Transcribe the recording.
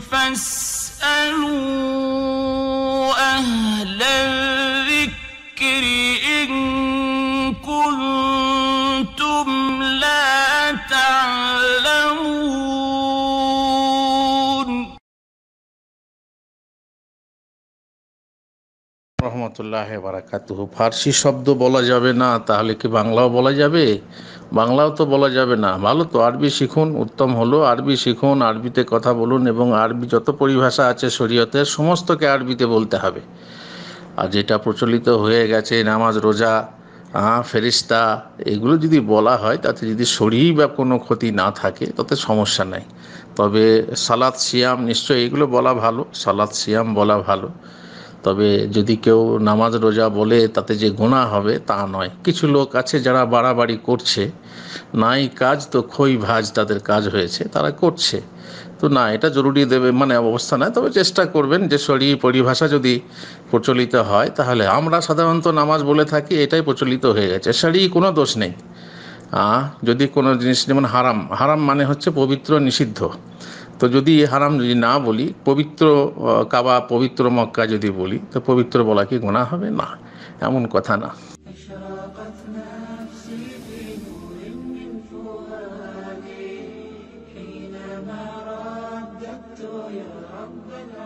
فاسألوا أهل الذكر إن كنتم لا রহমতুল্লাহ বারাকাতুহ ফার্সি শব্দ বলা যাবে না তাহলে কি বাংলাও বলা যাবে বাংলাও তো বলা যাবে না ভালো তো আরবি শিখুন উত্তম হলো আরবি শিখুন আরবিতে কথা বলুন এবং আরবি যত পরিভাষা আছে শরীয়তের সমস্তকে আরবিতে বলতে হবে আর যেটা প্রচলিত হয়ে গেছে নামাজ রোজা ফেরিস্তা এগুলো যদি বলা হয় তাতে যদি শরীর বা কোনো ক্ষতি না থাকে তাতে সমস্যা নাই তবে সালাদ সিয়াম নিশ্চয়ই এগুলো বলা ভালো সালাদ সিয়াম বলা ভালো তবে যদি কেউ নামাজ রোজা বলে তাতে যে গোনা হবে তা নয় কিছু লোক আছে যারা বাড়াবাড়ি করছে নাই কাজ তো খই ভাজ তাদের কাজ হয়েছে তারা করছে তো না এটা জরুরি দেবে মানে অবস্থা নয় তবে চেষ্টা করবেন যে শরীর পরিভাষা যদি প্রচলিত হয় তাহলে আমরা সাধারণত নামাজ বলে থাকি এটাই প্রচলিত হয়ে গেছে শরীর কোনো দোষ নেই যদি কোনো জিনিস যেমন হারাম হারাম মানে হচ্ছে পবিত্র নিষিদ্ধ তো যদি হারাম যদি না বলি পবিত্র কাবা পবিত্র মক্কা যদি বলি তো পবিত্র বলা কি গোনা হবে না এমন কথা না